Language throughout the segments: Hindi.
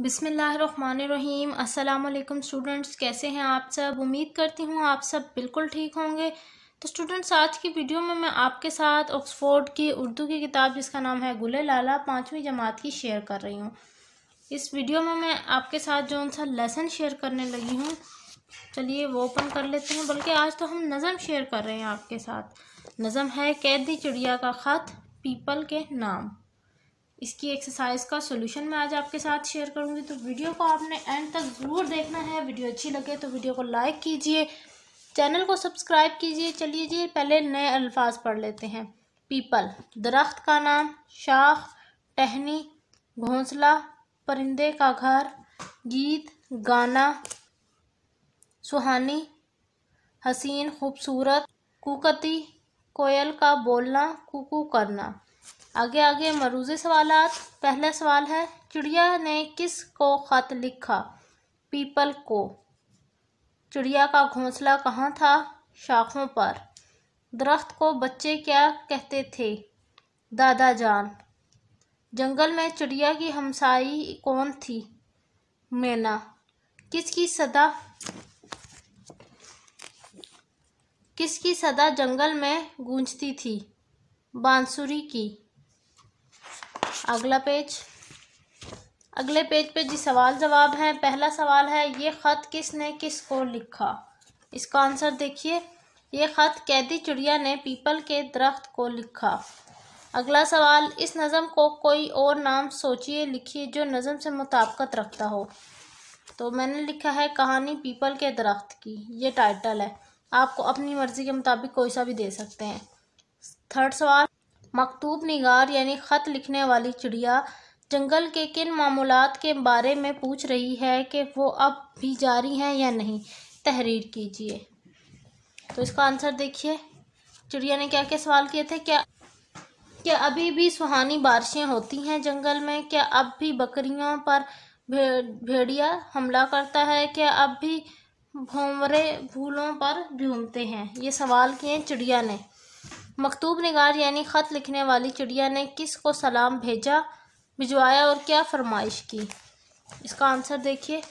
बिसमीम् अल्लाम स्टूडेंट्स कैसे हैं आप सब उम्मीद करती हूँ आप सब बिल्कुल ठीक होंगे तो स्टूडेंट्स आज की वीडियो में मैं आपके साथ ऑक्सफोर्ड की उर्दू की किताब जिसका नाम है गुले लाला पाँचवीं जमात की शेयर कर रही हूँ इस वीडियो में मैं आपके साथ जो सा लेसन शेयर करने लगी हूँ चलिए वो ओपन कर लेते हैं बल्कि आज तो हम नज़म शेयर कर रहे हैं आपके साथ नज़म है कैदी चिड़िया का ख़त पीपल के नाम इसकी एक्सरसाइज का सोल्यूशन मैं आज आपके साथ शेयर करूँगी तो वीडियो को आपने एंड तक ज़रूर देखना है वीडियो अच्छी लगे तो वीडियो को लाइक कीजिए चैनल को सब्सक्राइब कीजिए चलिए जी पहले नए अल्फाज पढ़ लेते हैं पीपल दरख्त का नाम शाख टहनी घोंसला परिंदे का घर गीत गाना सुहानी हसीन खूबसूरत कुकती कोयल का बोलना कुकू करना आगे आगे मरूज सवाल पहला सवाल है चिड़िया ने किस को ख़त लिखा पीपल को चिड़िया का घोंसला कहाँ था शाखों पर दरख्त को बच्चे क्या कहते थे दादा जान जंगल में चिड़िया की हमसाई कौन थी मैना किसकी सदा किसकी सदा जंगल में गूंजती थी बांसुरी की अगला पेज अगले पेज पे जी सवाल जवाब हैं पहला सवाल है ये ख़त किसने किसको लिखा इसका आंसर देखिए ये ख़त कैदी चिड़िया ने पीपल के दरख्त को लिखा अगला सवाल इस नज़म को कोई और नाम सोचिए लिखिए जो नज़म से मुताबकत रखता हो तो मैंने लिखा है कहानी पीपल के दरख्त की ये टाइटल है आपको अपनी मर्ज़ी के मुताबिक कोई सा भी दे सकते हैं थर्ड सवाल मकतूब निगार यानी ख़त लिखने वाली चिड़िया जंगल के किन मामूलत के बारे में पूछ रही है कि वो अब भी जारी हैं या नहीं तहरीर कीजिए तो इसका आंसर देखिए चिड़िया ने क्या क्या सवाल किए थे क्या क्या अभी भी सुहानी बारिशें होती हैं जंगल में क्या अब भी बकरियों पर भे, भेड़िया हमला करता है क्या अब भी भोंवरे फूलों पर झूमते हैं ये सवाल किए चिड़िया ने मकतूब निगार यानी ख़त लिखने वाली चिड़िया ने किस को सलाम भेजा भिजवाया और क्या फरमाइश की इसका आंसर देखिए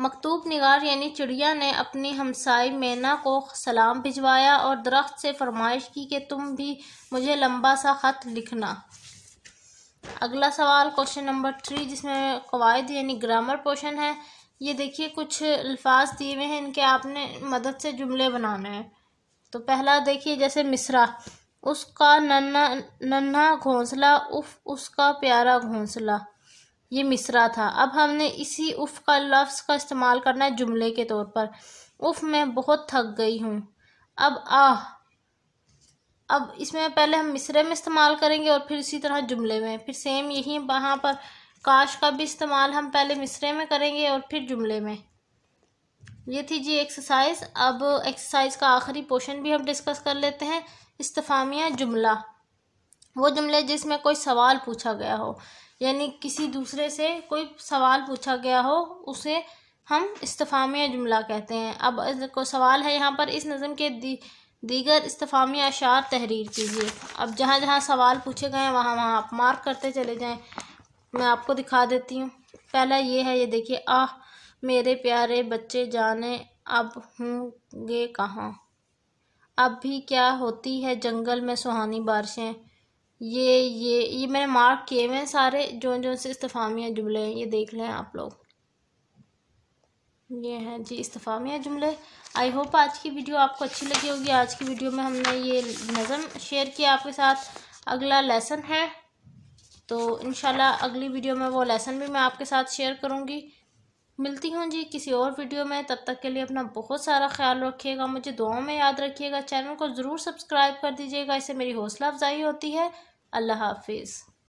मकतूब निगार यानी चिड़िया ने अपनी हमसाई मैना को सलाम भिजवाया और दरख्त से फरमाइश की कि तुम भी मुझे लंबा सा ख़त लिखना अगला सवाल क्वेश्चन नंबर थ्री जिसमें कवायद यानी ग्रामर पोर्शन है ये देखिए कुछ अल्फाज दिए हुए हैं इनके आपने मदद से जुमले बनाना है तो पहला देखिए जैसे मिसरा उसका नन्ना नन्हा घोंसला उफ उसका प्यारा घोंसला ये मिसरा था अब हमने इसी उफ़ का लफ्ज़ का इस्तेमाल करना है जुमले के तौर पर उफ़ मैं बहुत थक गई हूँ अब आह अब इसमें पहले हम मिसरे में इस्तेमाल करेंगे और फिर इसी तरह जुमले में फिर सेम यही वहाँ पर काश का भी इस्तेमाल हम पहले मिसरे में करेंगे और फिर जुमले में ये थी जी एक्सरसाइज अब एक्सरसाइज का आखिरी पोर्शन भी हम डिस्कस कर लेते हैं इस्तफामिया जुमला वो जुमले जिसमें कोई सवाल पूछा गया हो यानी किसी दूसरे से कोई सवाल पूछा गया हो उसे हम इस्तफामिया जुमला कहते हैं अब को सवाल है यहाँ पर इस नज़म के दी, दीगर इस्तफामिया अशार तहरीर कीजिए अब जहाँ जहाँ सवाल पूछे गए हैं वहाँ वहाँ आप मार्क करते चले जाएँ मैं आपको दिखा देती हूँ पहला ये है ये देखिए आह मेरे प्यारे बच्चे जाने अब होंगे कहाँ अब भी क्या होती है जंगल में सुहानी बारिशें ये ये ये मैंने मार्क किए हुए हैं सारे जो जो से इस्तफामिया जुमले हैं ये देख लें आप लोग ये हैं जी इस्तफामिया जुमले आई होप आज की वीडियो आपको अच्छी लगी होगी आज की वीडियो में हमने ये नज़म शेयर किया आपके साथ अगला लेसन है तो इन अगली वीडियो में वो लेसन भी मैं आपके साथ शेयर करूँगी मिलती हूँ जी किसी और वीडियो में तब तक के लिए अपना बहुत सारा ख्याल रखिएगा मुझे दुआओं में याद रखिएगा चैनल को ज़रूर सब्सक्राइब कर दीजिएगा इससे मेरी हौसला अफजाई होती है अल्लाह हाफिज़